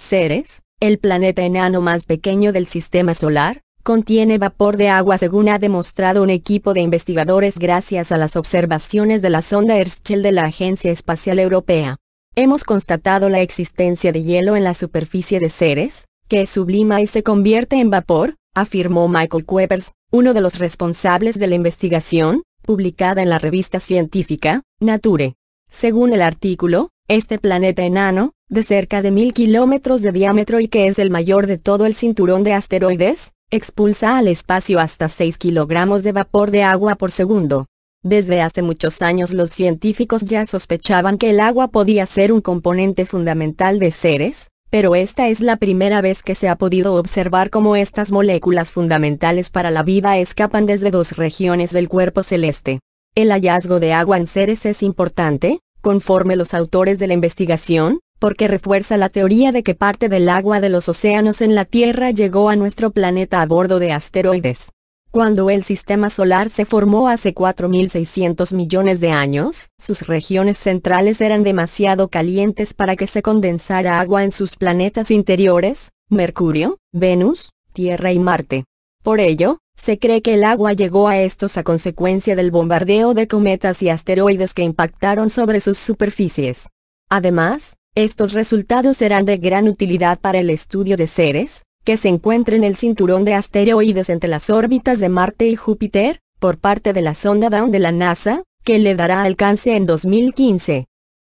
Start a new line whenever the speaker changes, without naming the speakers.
Ceres, el planeta enano más pequeño del sistema solar, contiene vapor de agua según ha demostrado un equipo de investigadores gracias a las observaciones de la sonda Herschel de la Agencia Espacial Europea. Hemos constatado la existencia de hielo en la superficie de Ceres, que sublima y se convierte en vapor, afirmó Michael Kuepers, uno de los responsables de la investigación, publicada en la revista científica, Nature. Según el artículo, este planeta enano, de cerca de mil kilómetros de diámetro y que es el mayor de todo el cinturón de asteroides, expulsa al espacio hasta 6 kilogramos de vapor de agua por segundo. Desde hace muchos años los científicos ya sospechaban que el agua podía ser un componente fundamental de seres, pero esta es la primera vez que se ha podido observar cómo estas moléculas fundamentales para la vida escapan desde dos regiones del cuerpo celeste. El hallazgo de agua en seres es importante, conforme los autores de la investigación, porque refuerza la teoría de que parte del agua de los océanos en la Tierra llegó a nuestro planeta a bordo de asteroides. Cuando el sistema solar se formó hace 4.600 millones de años, sus regiones centrales eran demasiado calientes para que se condensara agua en sus planetas interiores, Mercurio, Venus, Tierra y Marte. Por ello, se cree que el agua llegó a estos a consecuencia del bombardeo de cometas y asteroides que impactaron sobre sus superficies. Además, estos resultados serán de gran utilidad para el estudio de seres, que se encuentren en el cinturón de asteroides entre las órbitas de Marte y Júpiter, por parte de la sonda Down de la NASA, que le dará alcance en 2015.